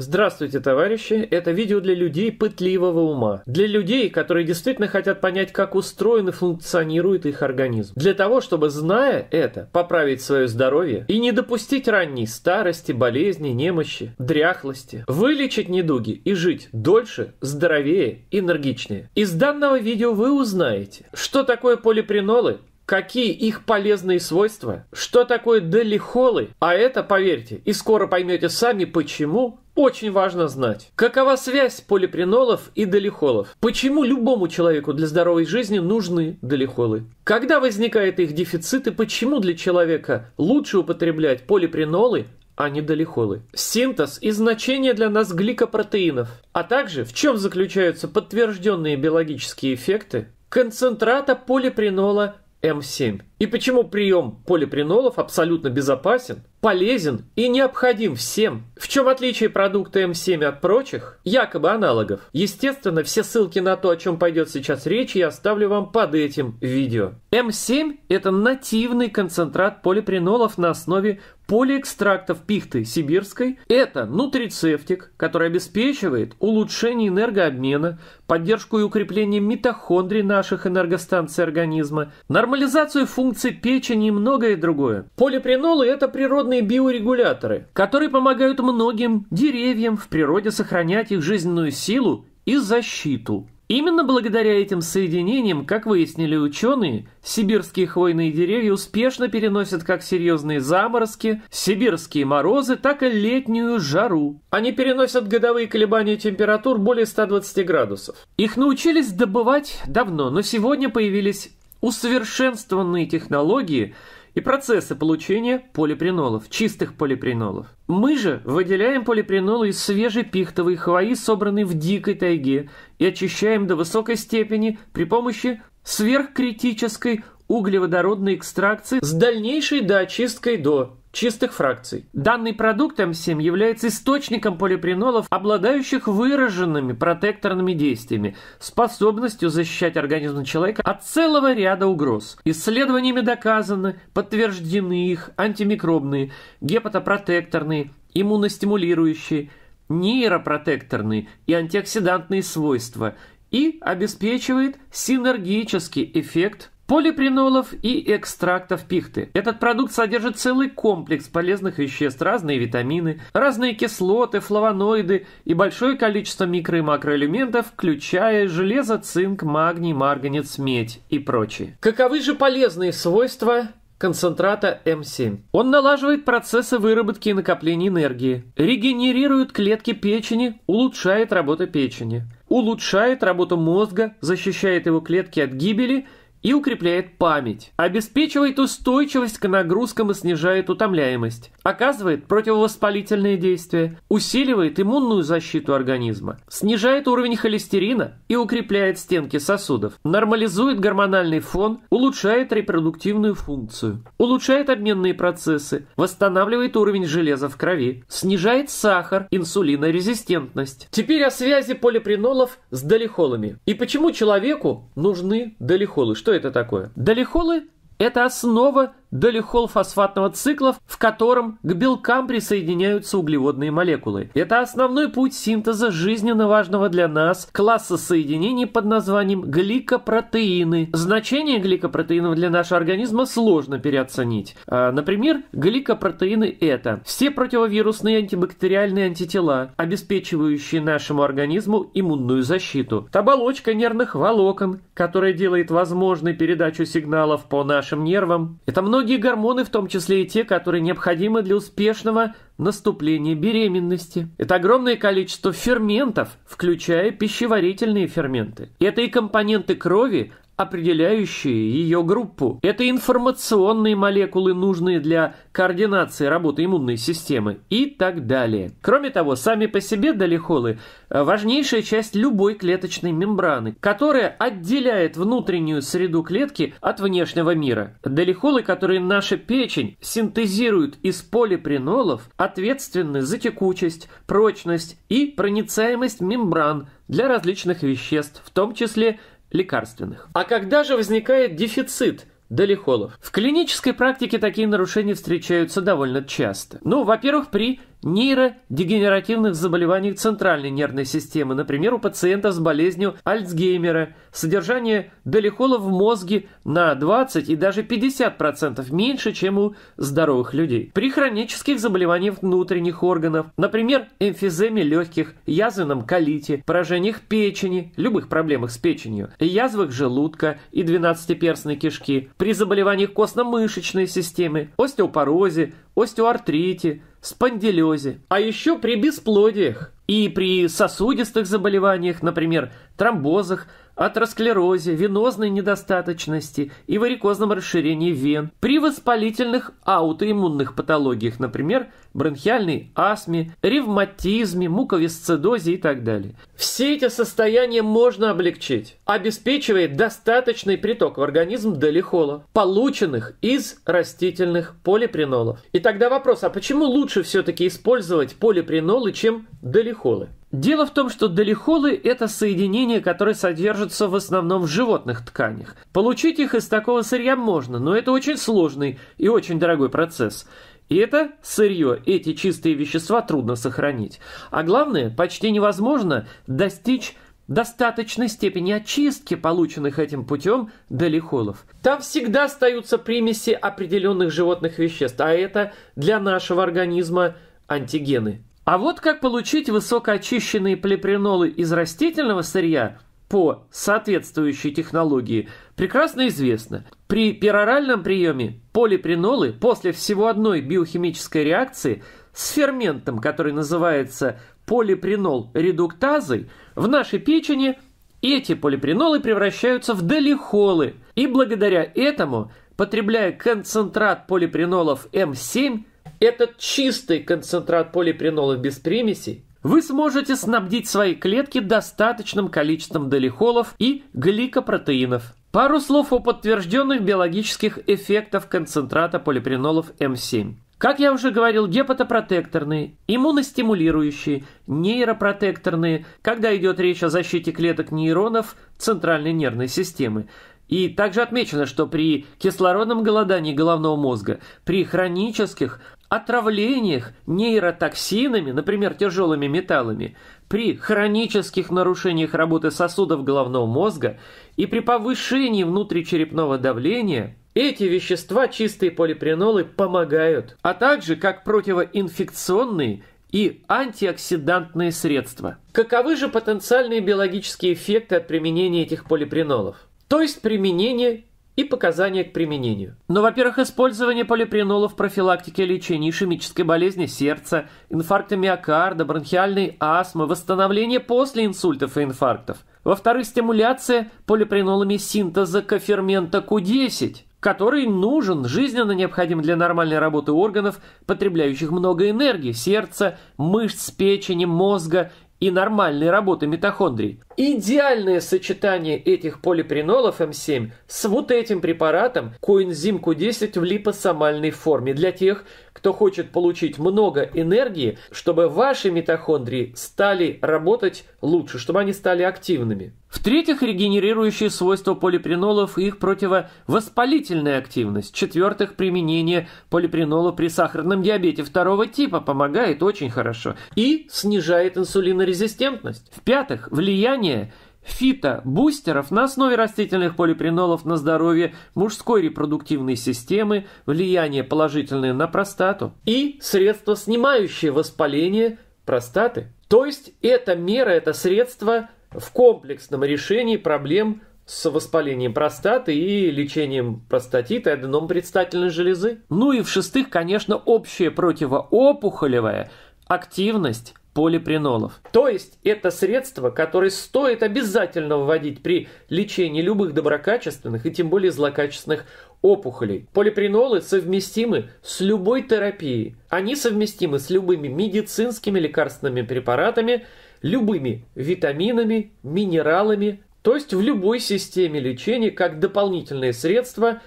Здравствуйте, товарищи! Это видео для людей пытливого ума. Для людей, которые действительно хотят понять, как устроен и функционирует их организм. Для того, чтобы, зная это, поправить свое здоровье и не допустить ранней старости, болезни, немощи, дряхлости. Вылечить недуги и жить дольше, здоровее, энергичнее. Из данного видео вы узнаете, что такое полипринолы, какие их полезные свойства, что такое долихолы, а это, поверьте, и скоро поймете сами, почему очень важно знать. Какова связь полипринолов и долихолов? Почему любому человеку для здоровой жизни нужны долихолы? Когда возникает их дефицит и почему для человека лучше употреблять полипринолы, а не долихолы. Синтез и значение для нас гликопротеинов, а также в чем заключаются подтвержденные биологические эффекты концентрата полипринола М7. И почему прием полипринолов абсолютно безопасен, полезен и необходим всем? В чем отличие продукта М7 от прочих, якобы аналогов? Естественно, все ссылки на то, о чем пойдет сейчас речь, я оставлю вам под этим видео. М7 – это нативный концентрат полипринолов на основе полиэкстрактов пихты сибирской. Это нутрицептик, который обеспечивает улучшение энергообмена, поддержку и укрепление митохондрий наших энергостанций организма, нормализацию функций функций печени и многое другое. Полипринолы – это природные биорегуляторы, которые помогают многим деревьям в природе сохранять их жизненную силу и защиту. Именно благодаря этим соединениям, как выяснили ученые, сибирские хвойные деревья успешно переносят как серьезные заморозки, сибирские морозы, так и летнюю жару. Они переносят годовые колебания температур более 120 градусов. Их научились добывать давно, но сегодня появились усовершенствованные технологии и процессы получения полипринолов, чистых полипринолов. Мы же выделяем полипринолы из свежей пихтовой хвои, собранной в дикой тайге, и очищаем до высокой степени при помощи сверхкритической углеводородной экстракции с дальнейшей доочисткой до чистых фракций. Данный продукт М7 является источником полипринолов, обладающих выраженными протекторными действиями, способностью защищать организм человека от целого ряда угроз. Исследованиями доказаны, подтверждены их антимикробные, гепатопротекторные, иммуностимулирующие, нейропротекторные и антиоксидантные свойства и обеспечивает синергический эффект полипринолов и экстрактов пихты. Этот продукт содержит целый комплекс полезных веществ, разные витамины, разные кислоты, флавоноиды и большое количество микро- и макроэлементов, включая железо, цинк, магний, марганец, медь и прочие. Каковы же полезные свойства концентрата М7. Он налаживает процессы выработки и накопления энергии, регенерирует клетки печени, улучшает работу печени, улучшает работу мозга, защищает его клетки от гибели – и укрепляет память, обеспечивает устойчивость к нагрузкам и снижает утомляемость, оказывает противовоспалительные действия, усиливает иммунную защиту организма, снижает уровень холестерина и укрепляет стенки сосудов, нормализует гормональный фон, улучшает репродуктивную функцию, улучшает обменные процессы, восстанавливает уровень железа в крови, снижает сахар, инсулинорезистентность. Теперь о связи полипринолов с долихолами и почему человеку нужны долихолы, что что это такое? Долихолы – это основа долихол фосфатного цикла, в котором к белкам присоединяются углеводные молекулы. Это основной путь синтеза жизненно важного для нас класса соединений под названием гликопротеины. Значение гликопротеинов для нашего организма сложно переоценить. А, например, гликопротеины это все противовирусные антибактериальные антитела, обеспечивающие нашему организму иммунную защиту. Оболочка нервных волокон, которая делает возможной передачу сигналов по нашим нервам. Это многие Многие гормоны, в том числе и те, которые необходимы для успешного наступления беременности. Это огромное количество ферментов, включая пищеварительные ферменты. Это и компоненты крови, определяющие ее группу. Это информационные молекулы, нужные для координации работы иммунной системы и так далее. Кроме того, сами по себе далихолы важнейшая часть любой клеточной мембраны, которая отделяет внутреннюю среду клетки от внешнего мира. Далихолы, которые наша печень синтезирует из полипринолов, ответственны за текучесть, прочность и проницаемость мембран для различных веществ, в том числе лекарственных. А когда же возникает дефицит долихолов? В клинической практике такие нарушения встречаются довольно часто. Ну, во-первых, при нейродегенеративных заболеваний центральной нервной системы, например, у пациента с болезнью Альцгеймера, содержание долихола в мозге на 20 и даже 50% меньше, чем у здоровых людей. При хронических заболеваниях внутренних органов, например, эмфиземе легких, язвенном колите, поражениях печени, любых проблемах с печенью, язвах желудка и двенадцатиперстной кишки, при заболеваниях костно-мышечной системы, остеопорозе, остеоартрите, спондилезе, а еще при бесплодиях и при сосудистых заболеваниях, например, тромбозах, атеросклерозе, венозной недостаточности и варикозном расширении вен, при воспалительных аутоиммунных патологиях, например, бронхиальной астме, ревматизме, муковисцидозе и так далее. Все эти состояния можно облегчить, обеспечивая достаточный приток в организм долихола, полученных из растительных полипринолов. И тогда вопрос, а почему лучше все-таки использовать полипринолы, чем долихолы? Дело в том, что долихолы – это соединения, которые содержатся в основном в животных тканях. Получить их из такого сырья можно, но это очень сложный и очень дорогой процесс. И это сырье, эти чистые вещества трудно сохранить. А главное, почти невозможно достичь достаточной степени очистки полученных этим путем долихолов. Там всегда остаются примеси определенных животных веществ, а это для нашего организма антигены – а вот как получить высокоочищенные полипринолы из растительного сырья по соответствующей технологии прекрасно известно. При пероральном приеме полипринолы после всего одной биохимической реакции с ферментом, который называется полипринол редуктазой, в нашей печени эти полипринолы превращаются в долихолы. И благодаря этому, потребляя концентрат полипринолов М7, этот чистый концентрат полипринолов без примесей вы сможете снабдить свои клетки достаточным количеством долихолов и гликопротеинов. Пару слов о подтвержденных биологических эффектах концентрата полипринолов М7. Как я уже говорил, гепатопротекторные, иммуностимулирующие, нейропротекторные, когда идет речь о защите клеток нейронов центральной нервной системы. И также отмечено, что при кислородном голодании головного мозга, при хронических отравлениях нейротоксинами, например, тяжелыми металлами, при хронических нарушениях работы сосудов головного мозга и при повышении внутричерепного давления эти вещества, чистые полипринолы, помогают, а также как противоинфекционные и антиоксидантные средства. Каковы же потенциальные биологические эффекты от применения этих полипринолов? То есть применение и показания к применению. Но, ну, во-первых, использование полипренола в профилактике лечения ишемической болезни сердца, инфаркта миокарда, бронхиальной астмы, восстановление после инсультов и инфарктов. Во-вторых, стимуляция полипренолами синтеза кофермента Q10, который нужен, жизненно необходим для нормальной работы органов, потребляющих много энергии, сердца, мышц, печени, мозга и нормальной работы митохондрий. Идеальное сочетание этих полипринолов М7 с вот этим препаратом коэнзим Q10 в липосомальной форме для тех, кто хочет получить много энергии, чтобы ваши митохондрии стали работать лучше, чтобы они стали активными. В-третьих, регенерирующие свойства полипринолов и их противовоспалительная активность. В-четвертых, применение полипринола при сахарном диабете второго типа помогает очень хорошо и снижает инсулинорезистентность. В-пятых, влияние фитобустеров на основе растительных полипринолов на здоровье мужской репродуктивной системы, влияние положительное на простату и средства, снимающие воспаление простаты. То есть эта мера, это средство – в комплексном решении проблем с воспалением простаты и лечением простатита и аденом предстательной железы. Ну и в-шестых, конечно, общая противоопухолевая активность полипринолов. То есть это средство, которое стоит обязательно вводить при лечении любых доброкачественных и тем более злокачественных опухолей. Полипринолы совместимы с любой терапией. Они совместимы с любыми медицинскими лекарственными препаратами – любыми витаминами, минералами, то есть в любой системе лечения как дополнительное средство,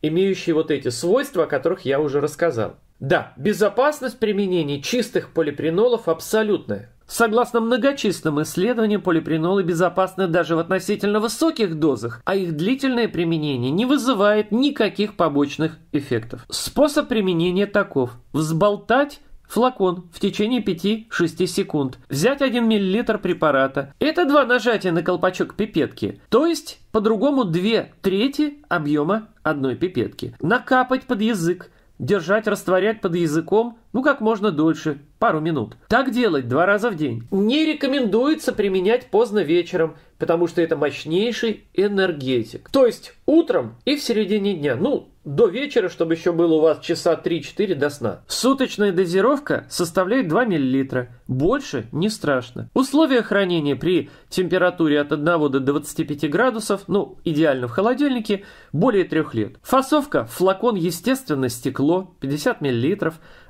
имеющее вот эти свойства, о которых я уже рассказал. Да, безопасность применения чистых полипринолов абсолютная. Согласно многочисленным исследованиям, полипринолы безопасны даже в относительно высоких дозах, а их длительное применение не вызывает никаких побочных эффектов. Способ применения таков – взболтать флакон в течение 5-6 секунд. Взять 1 мл препарата. Это два нажатия на колпачок пипетки, то есть по-другому 2 трети объема одной пипетки. Накапать под язык, держать, растворять под языком ну, как можно дольше, пару минут. Так делать два раза в день. Не рекомендуется применять поздно вечером, потому что это мощнейший энергетик. То есть утром и в середине дня. Ну, до вечера, чтобы еще было у вас часа 3-4 до сна. Суточная дозировка составляет 2 мл. Больше не страшно. Условия хранения при температуре от 1 до 25 градусов, ну, идеально в холодильнике, более 3 лет. Фасовка, флакон, естественно, стекло, 50 мл.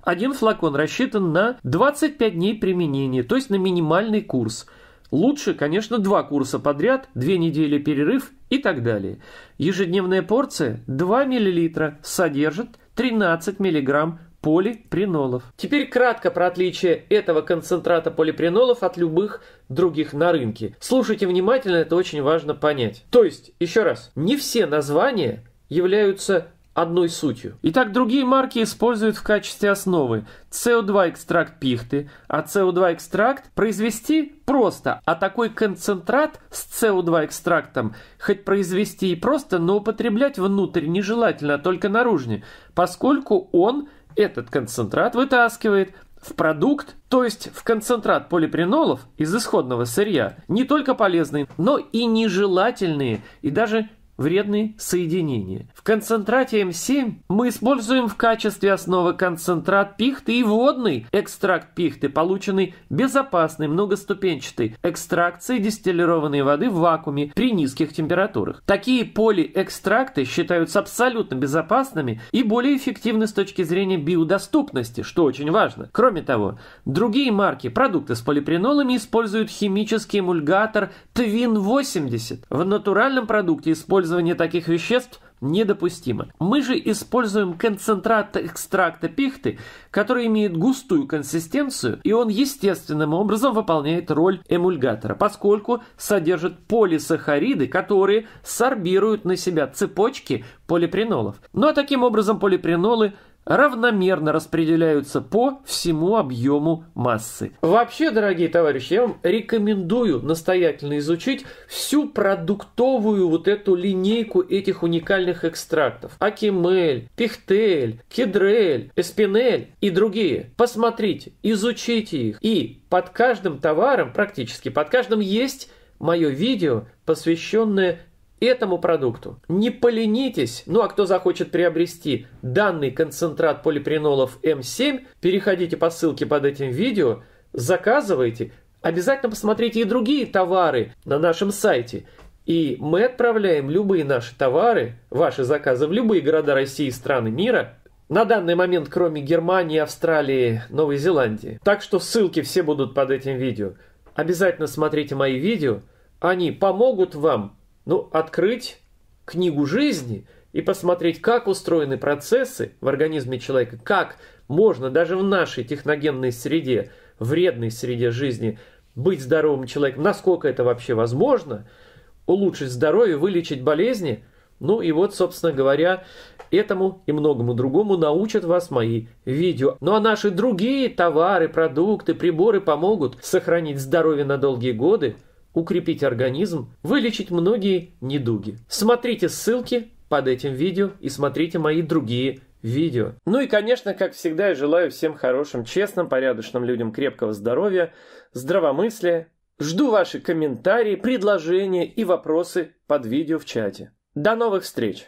Один флакон рассчитан на 25 дней применения, то есть на минимальный курс. Лучше, конечно, два курса подряд, две недели перерыв и так далее. Ежедневная порция 2 мл содержит 13 мг полипринолов. Теперь кратко про отличие этого концентрата полипринолов от любых других на рынке. Слушайте внимательно, это очень важно понять. То есть, еще раз, не все названия являются одной сутью. Итак, другие марки используют в качестве основы CO2 экстракт пихты, а CO2 экстракт произвести просто, а такой концентрат с CO2 экстрактом хоть произвести и просто, но употреблять внутрь нежелательно, а только наружне, поскольку он этот концентрат вытаскивает в продукт, то есть в концентрат полипринолов из исходного сырья, не только полезные, но и нежелательные и даже вредные соединения. В концентрате М7 мы используем в качестве основы концентрат пихты и водный экстракт пихты, полученный безопасной многоступенчатой экстракцией дистиллированной воды в вакууме при низких температурах. Такие полиэкстракты считаются абсолютно безопасными и более эффективны с точки зрения биодоступности, что очень важно. Кроме того, другие марки продукты с полипринолами используют химический эмульгатор Твин 80. В натуральном продукте использование таких веществ недопустимо. Мы же используем концентрат экстракта пихты, который имеет густую консистенцию, и он естественным образом выполняет роль эмульгатора, поскольку содержит полисахариды, которые сорбируют на себя цепочки полипринолов. Ну а таким образом полипринолы – равномерно распределяются по всему объему массы. Вообще, дорогие товарищи, я вам рекомендую настоятельно изучить всю продуктовую вот эту линейку этих уникальных экстрактов. Акимель, пихтель, кедрель, эспинель и другие. Посмотрите, изучите их. И под каждым товаром, практически под каждым есть мое видео, посвященное этому продукту. Не поленитесь, ну а кто захочет приобрести данный концентрат полипринолов М7, переходите по ссылке под этим видео, заказывайте, обязательно посмотрите и другие товары на нашем сайте. И мы отправляем любые наши товары, ваши заказы в любые города России и страны мира на данный момент, кроме Германии, Австралии, Новой Зеландии. Так что ссылки все будут под этим видео. Обязательно смотрите мои видео. Они помогут вам ну, открыть книгу жизни и посмотреть, как устроены процессы в организме человека, как можно даже в нашей техногенной среде, вредной среде жизни, быть здоровым человеком, насколько это вообще возможно, улучшить здоровье, вылечить болезни. Ну и вот, собственно говоря, этому и многому другому научат вас мои видео. Ну а наши другие товары, продукты, приборы помогут сохранить здоровье на долгие годы – укрепить организм, вылечить многие недуги. Смотрите ссылки под этим видео и смотрите мои другие видео. Ну и, конечно, как всегда, я желаю всем хорошим, честным, порядочным людям крепкого здоровья, здравомыслия. Жду ваши комментарии, предложения и вопросы под видео в чате. До новых встреч!